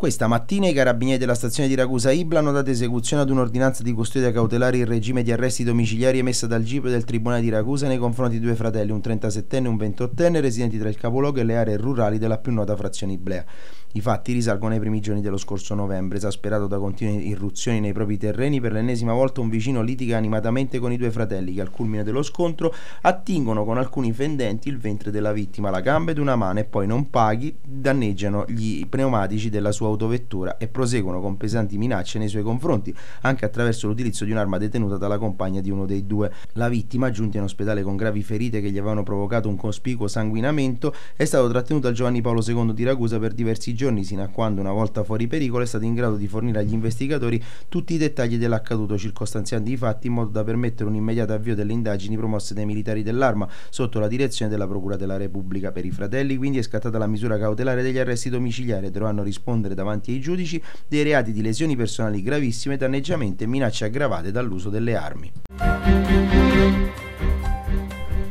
Questa mattina i carabinieri della stazione di Ragusa Ibla hanno dato esecuzione ad un'ordinanza di custodia cautelare in regime di arresti domiciliari emessa dal GIP del Tribunale di Ragusa nei confronti di due fratelli, un 37enne e un 28enne, residenti tra il capoluogo e le aree rurali della più nota frazione Iblea. I fatti risalgono ai primi giorni dello scorso novembre, esasperato da continue irruzioni nei propri terreni, per l'ennesima volta un vicino litiga animatamente con i due fratelli che al culmine dello scontro attingono con alcuni fendenti il ventre della vittima, la gamba ed una mano e poi non paghi, danneggiano gli pneumatici della sua autovettura e proseguono con pesanti minacce nei suoi confronti, anche attraverso l'utilizzo di un'arma detenuta dalla compagna di uno dei due. La vittima, giunta in ospedale con gravi ferite che gli avevano provocato un cospicuo sanguinamento, è stato trattenuto al Giovanni Paolo II di Ragusa per diversi giorni giorni sino a quando, una volta fuori pericolo, è stato in grado di fornire agli investigatori tutti i dettagli dell'accaduto, circostanziando i fatti in modo da permettere un immediato avvio delle indagini promosse dai militari dell'arma sotto la direzione della Procura della Repubblica. Per i fratelli quindi è scattata la misura cautelare degli arresti domiciliari e dovranno rispondere davanti ai giudici dei reati di lesioni personali gravissime, danneggiamenti e minacce aggravate dall'uso delle armi.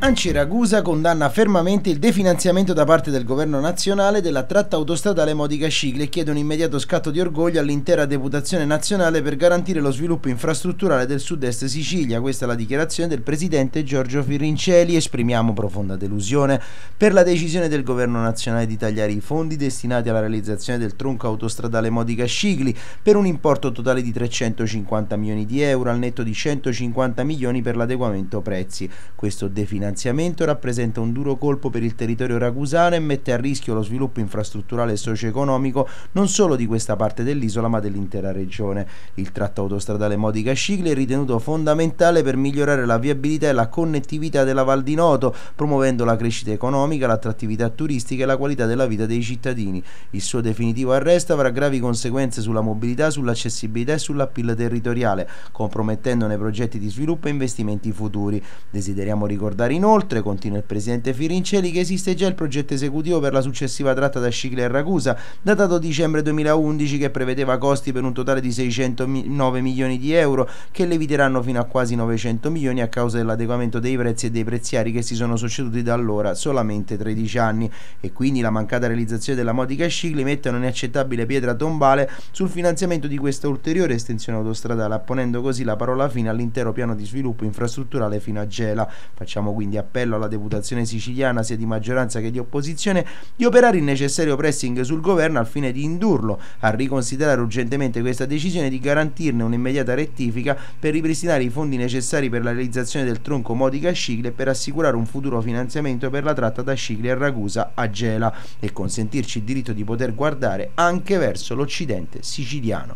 Anci Ragusa condanna fermamente il definanziamento da parte del governo nazionale della tratta autostradale Modica-Scigli e chiede un immediato scatto di orgoglio all'intera deputazione nazionale per garantire lo sviluppo infrastrutturale del sud-est Sicilia. Questa è la dichiarazione del presidente Giorgio Firincelli. Esprimiamo profonda delusione per la decisione del governo nazionale di tagliare i fondi destinati alla realizzazione del tronco autostradale Modica-Scigli per un importo totale di 350 milioni di euro al netto di 150 milioni per l'adeguamento prezzi. Questo definanziamento finanziamento rappresenta un duro colpo per il territorio ragusano e mette a rischio lo sviluppo infrastrutturale e socio-economico non solo di questa parte dell'isola ma dell'intera regione. Il tratto autostradale Modica-Scigli è ritenuto fondamentale per migliorare la viabilità e la connettività della Val di Noto, promuovendo la crescita economica, l'attrattività turistica e la qualità della vita dei cittadini. Il suo definitivo arresto avrà gravi conseguenze sulla mobilità, sull'accessibilità e sull'appill territoriale, compromettendone progetti di sviluppo e investimenti futuri. Desideriamo ricordare Inoltre, continua il presidente Firincelli, che esiste già il progetto esecutivo per la successiva tratta da Scicli a Ragusa, datato dicembre 2011, che prevedeva costi per un totale di 609 milioni di euro, che leviteranno fino a quasi 900 milioni a causa dell'adeguamento dei prezzi e dei preziari che si sono succeduti da allora solamente 13 anni e quindi la mancata realizzazione della modica Scicli mette un'inaccettabile pietra tombale sul finanziamento di questa ulteriore estensione autostradale, apponendo così la parola fine all'intero piano di sviluppo infrastrutturale fino a Gela. Facciamo quindi quindi appello alla deputazione siciliana sia di maggioranza che di opposizione, di operare il necessario pressing sul governo al fine di indurlo a riconsiderare urgentemente questa decisione e di garantirne un'immediata rettifica per ripristinare i fondi necessari per la realizzazione del tronco Modica-Scigle e per assicurare un futuro finanziamento per la tratta da Scigle a Ragusa a Gela e consentirci il diritto di poter guardare anche verso l'Occidente siciliano.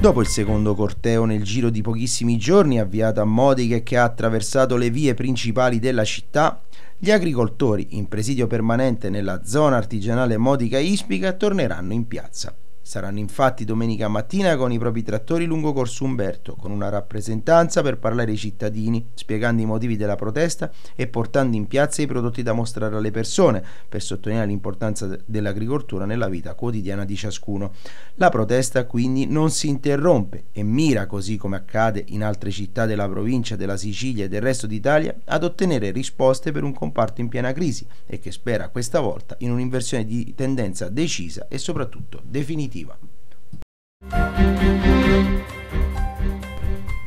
Dopo il secondo corteo nel giro di pochissimi giorni avviato a Modica che ha attraversato le vie principali della città, gli agricoltori in presidio permanente nella zona artigianale Modica Ispica torneranno in piazza. Saranno infatti domenica mattina con i propri trattori lungo Corso Umberto, con una rappresentanza per parlare ai cittadini, spiegando i motivi della protesta e portando in piazza i prodotti da mostrare alle persone, per sottolineare l'importanza dell'agricoltura nella vita quotidiana di ciascuno. La protesta quindi non si interrompe e mira, così come accade in altre città della provincia, della Sicilia e del resto d'Italia, ad ottenere risposte per un comparto in piena crisi e che spera questa volta in un'inversione di tendenza decisa e soprattutto definitiva. i t a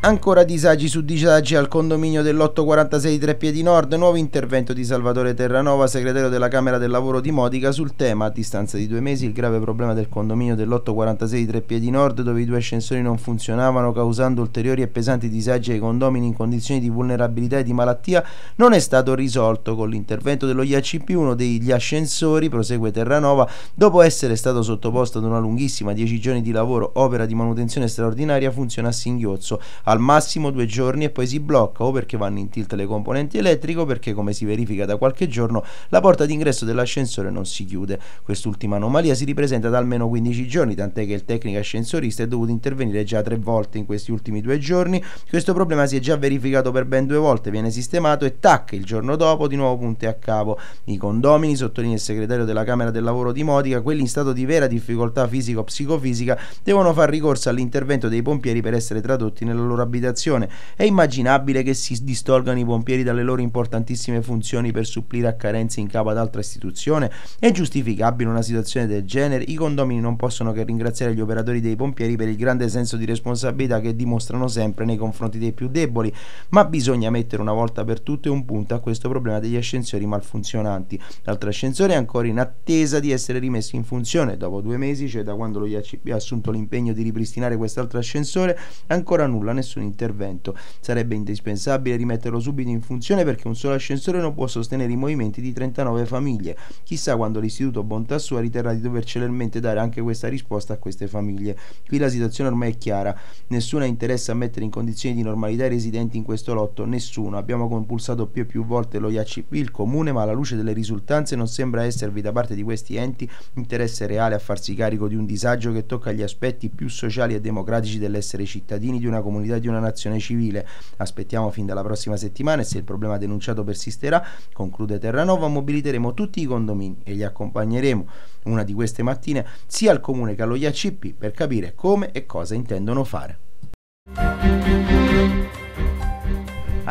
Ancora disagi su disagi al condominio dell'846 di Treppiedi Nord, nuovo intervento di Salvatore Terranova, segretario della Camera del Lavoro di Modica, sul tema, a distanza di due mesi, il grave problema del condominio dell'846 di Treppiedi Nord, dove i due ascensori non funzionavano, causando ulteriori e pesanti disagi ai condomini in condizioni di vulnerabilità e di malattia, non è stato risolto. Con l'intervento dello IACP, uno degli ascensori, prosegue Terranova, dopo essere stato sottoposto ad una lunghissima 10 giorni di lavoro, opera di manutenzione straordinaria, funziona a singhiozzo al massimo due giorni e poi si blocca o perché vanno in tilt le componenti elettriche o perché come si verifica da qualche giorno la porta d'ingresso dell'ascensore non si chiude. Quest'ultima anomalia si ripresenta da almeno 15 giorni, tant'è che il tecnico ascensorista è dovuto intervenire già tre volte in questi ultimi due giorni. Questo problema si è già verificato per ben due volte, viene sistemato e tac, il giorno dopo di nuovo punte a capo. I condomini, sottolinea il segretario della Camera del Lavoro di Modica, quelli in stato di vera difficoltà fisico-psicofisica, devono far ricorso all'intervento dei pompieri per essere tradotti nella loro loro abitazione. È immaginabile che si distolgano i pompieri dalle loro importantissime funzioni per supplire a carenze in capo ad altra istituzione? È giustificabile una situazione del genere? I condomini non possono che ringraziare gli operatori dei pompieri per il grande senso di responsabilità che dimostrano sempre nei confronti dei più deboli, ma bisogna mettere una volta per tutte un punto a questo problema degli ascensori malfunzionanti. L'altro ascensore è ancora in attesa di essere rimesso in funzione dopo due mesi, cioè da quando lo IACP ha assunto l'impegno di ripristinare quest'altro ascensore, ancora nulla, nessuno nessun intervento. Sarebbe indispensabile rimetterlo subito in funzione perché un solo ascensore non può sostenere i movimenti di 39 famiglie. Chissà quando l'Istituto Bontà Sua riterrà di dover celermente dare anche questa risposta a queste famiglie. Qui la situazione ormai è chiara. Nessuno ha interesse a mettere in condizioni di normalità i residenti in questo lotto, nessuno. Abbiamo compulsato più e più volte lo IACP, il comune, ma alla luce delle risultanze non sembra esservi da parte di questi enti interesse reale a farsi carico di un disagio che tocca gli aspetti più sociali e democratici dell'essere cittadini di una comunità di una nazione civile. Aspettiamo fin dalla prossima settimana e se il problema denunciato persisterà, conclude Terranova, mobiliteremo tutti i condomini e li accompagneremo una di queste mattine sia al comune che allo IACP per capire come e cosa intendono fare.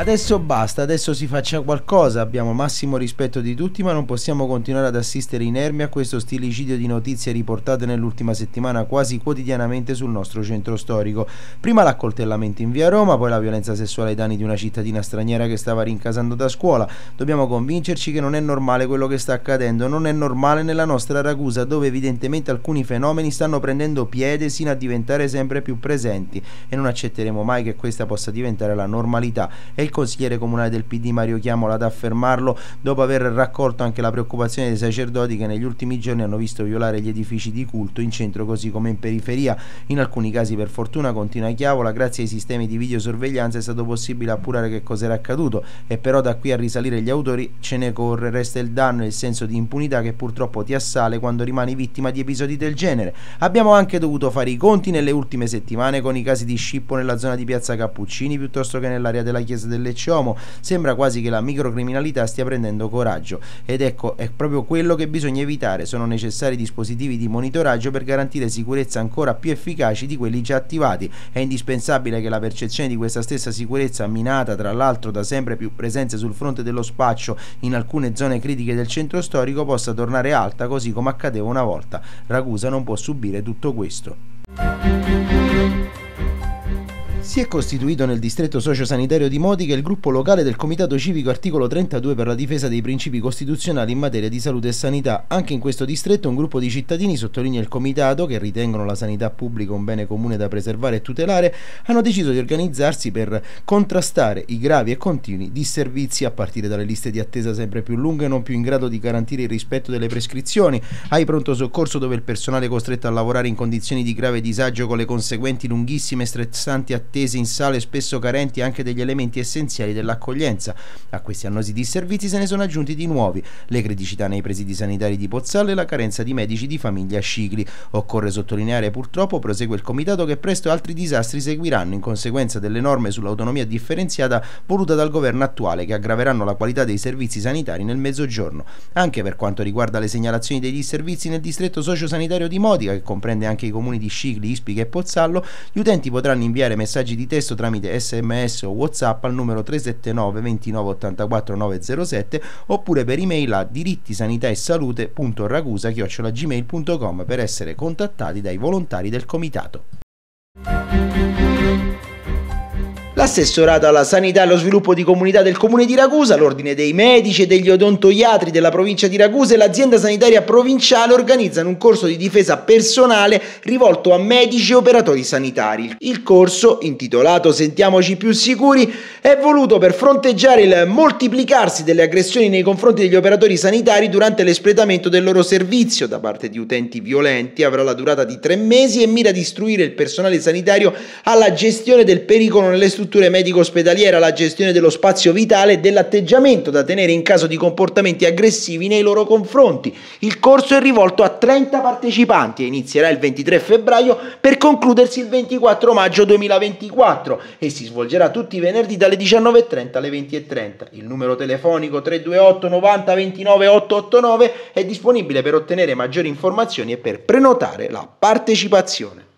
Adesso basta, adesso si faccia qualcosa, abbiamo massimo rispetto di tutti ma non possiamo continuare ad assistere inermi a questo stilicidio di notizie riportate nell'ultima settimana quasi quotidianamente sul nostro centro storico. Prima l'accoltellamento in via Roma, poi la violenza sessuale ai danni di una cittadina straniera che stava rincasando da scuola. Dobbiamo convincerci che non è normale quello che sta accadendo, non è normale nella nostra Ragusa dove evidentemente alcuni fenomeni stanno prendendo piede sino a diventare sempre più presenti e non accetteremo mai che questa possa diventare la normalità. È il il consigliere comunale del PD Mario Chiamola ad affermarlo dopo aver raccolto anche la preoccupazione dei sacerdoti che negli ultimi giorni hanno visto violare gli edifici di culto in centro così come in periferia. In alcuni casi per fortuna, continua Chiavola, grazie ai sistemi di videosorveglianza è stato possibile appurare che cosa era accaduto e però da qui a risalire gli autori ce ne corre, resta il danno e il senso di impunità che purtroppo ti assale quando rimani vittima di episodi del genere. Abbiamo anche dovuto fare i conti nelle ultime settimane con i casi di scippo nella zona di Piazza Cappuccini piuttosto che nell'area della Chiesa del dell'Ecce Homo, sembra quasi che la microcriminalità stia prendendo coraggio. Ed ecco, è proprio quello che bisogna evitare. Sono necessari dispositivi di monitoraggio per garantire sicurezza ancora più efficaci di quelli già attivati. È indispensabile che la percezione di questa stessa sicurezza, minata tra l'altro da sempre più presenze sul fronte dello spaccio in alcune zone critiche del centro storico, possa tornare alta così come accadeva una volta. Ragusa non può subire tutto questo. Si è costituito nel distretto sociosanitario di Modica il gruppo locale del Comitato Civico Articolo 32 per la difesa dei principi costituzionali in materia di salute e sanità. Anche in questo distretto un gruppo di cittadini, sottolinea il Comitato, che ritengono la sanità pubblica un bene comune da preservare e tutelare, hanno deciso di organizzarsi per contrastare i gravi e continui disservizi a partire dalle liste di attesa sempre più lunghe non più in grado di garantire il rispetto delle prescrizioni, ai pronto soccorso dove il personale è costretto a lavorare in condizioni di grave disagio con le conseguenti lunghissime e stressanti attività attese in sale spesso carenti anche degli elementi essenziali dell'accoglienza. A questi annosi disservizi se ne sono aggiunti di nuovi, le criticità nei presidi sanitari di Pozzallo e la carenza di medici di famiglia a Scicli. Occorre sottolineare purtroppo, prosegue il comitato, che presto altri disastri seguiranno in conseguenza delle norme sull'autonomia differenziata voluta dal governo attuale che aggraveranno la qualità dei servizi sanitari nel mezzogiorno. Anche per quanto riguarda le segnalazioni dei disservizi nel distretto sociosanitario di Modica, che comprende anche i comuni di Scicli, Ispica e Pozzallo, gli utenti potranno inviare messaggi messaggi di testo tramite sms o whatsapp al numero 379 29 84 907 oppure per email a dirittisanità e salute.ragusa.gmail.com per essere contattati dai volontari del comitato. l'assessorato alla sanità e allo sviluppo di comunità del comune di Ragusa, l'ordine dei medici e degli odontoiatri della provincia di Ragusa e l'azienda sanitaria provinciale organizzano un corso di difesa personale rivolto a medici e operatori sanitari. Il corso, intitolato Sentiamoci più sicuri, è voluto per fronteggiare il moltiplicarsi delle aggressioni nei confronti degli operatori sanitari durante l'espletamento del loro servizio da parte di utenti violenti, avrà la durata di tre mesi e mira ad istruire il personale sanitario alla gestione del pericolo nelle strutture strutture medico-ospedaliere alla gestione dello spazio vitale e dell'atteggiamento da tenere in caso di comportamenti aggressivi nei loro confronti. Il corso è rivolto a 30 partecipanti e inizierà il 23 febbraio per concludersi il 24 maggio 2024 e si svolgerà tutti i venerdì dalle 19.30 alle 20.30. Il numero telefonico 328 90 29 889 è disponibile per ottenere maggiori informazioni e per prenotare la partecipazione.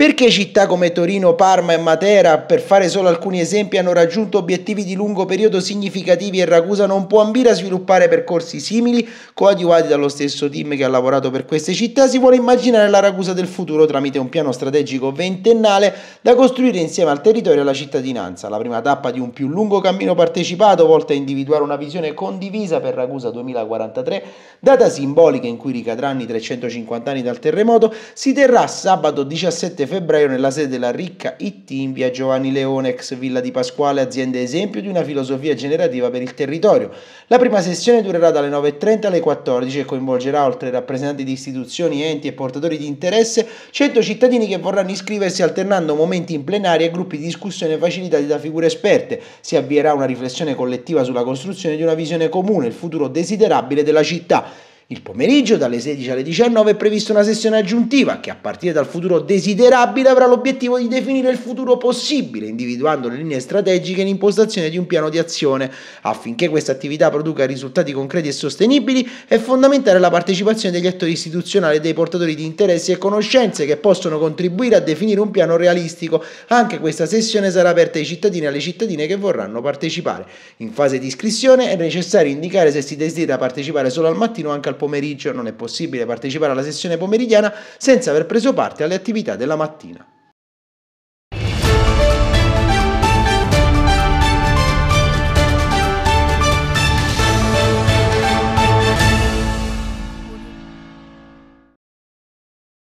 Perché città come Torino, Parma e Matera, per fare solo alcuni esempi, hanno raggiunto obiettivi di lungo periodo significativi e Ragusa non può ambire a sviluppare percorsi simili, coadiuvati dallo stesso team che ha lavorato per queste città, si vuole immaginare la Ragusa del futuro tramite un piano strategico ventennale da costruire insieme al territorio e alla cittadinanza. La prima tappa di un più lungo cammino partecipato, volta a individuare una visione condivisa per Ragusa 2043, data simbolica in cui ricadranno i 350 anni dal terremoto, si terrà sabato 17 febbraio nella sede della Ricca IT in via Giovanni Leone, ex Villa di Pasquale, azienda esempio di una filosofia generativa per il territorio. La prima sessione durerà dalle 9.30 alle 14 e coinvolgerà oltre ai rappresentanti di istituzioni, enti e portatori di interesse 100 cittadini che vorranno iscriversi alternando momenti in plenaria e gruppi di discussione facilitati da figure esperte. Si avvierà una riflessione collettiva sulla costruzione di una visione comune, il futuro desiderabile della città. Il pomeriggio dalle 16 alle 19 è prevista una sessione aggiuntiva che a partire dal futuro desiderabile avrà l'obiettivo di definire il futuro possibile, individuando le linee strategiche e l'impostazione di un piano di azione. Affinché questa attività produca risultati concreti e sostenibili è fondamentale la partecipazione degli attori istituzionali e dei portatori di interessi e conoscenze che possono contribuire a definire un piano realistico. Anche questa sessione sarà aperta ai cittadini e alle cittadine che vorranno partecipare. In fase di iscrizione è necessario indicare se si desidera partecipare solo al mattino o anche al pomeriggio non è possibile partecipare alla sessione pomeridiana senza aver preso parte alle attività della mattina.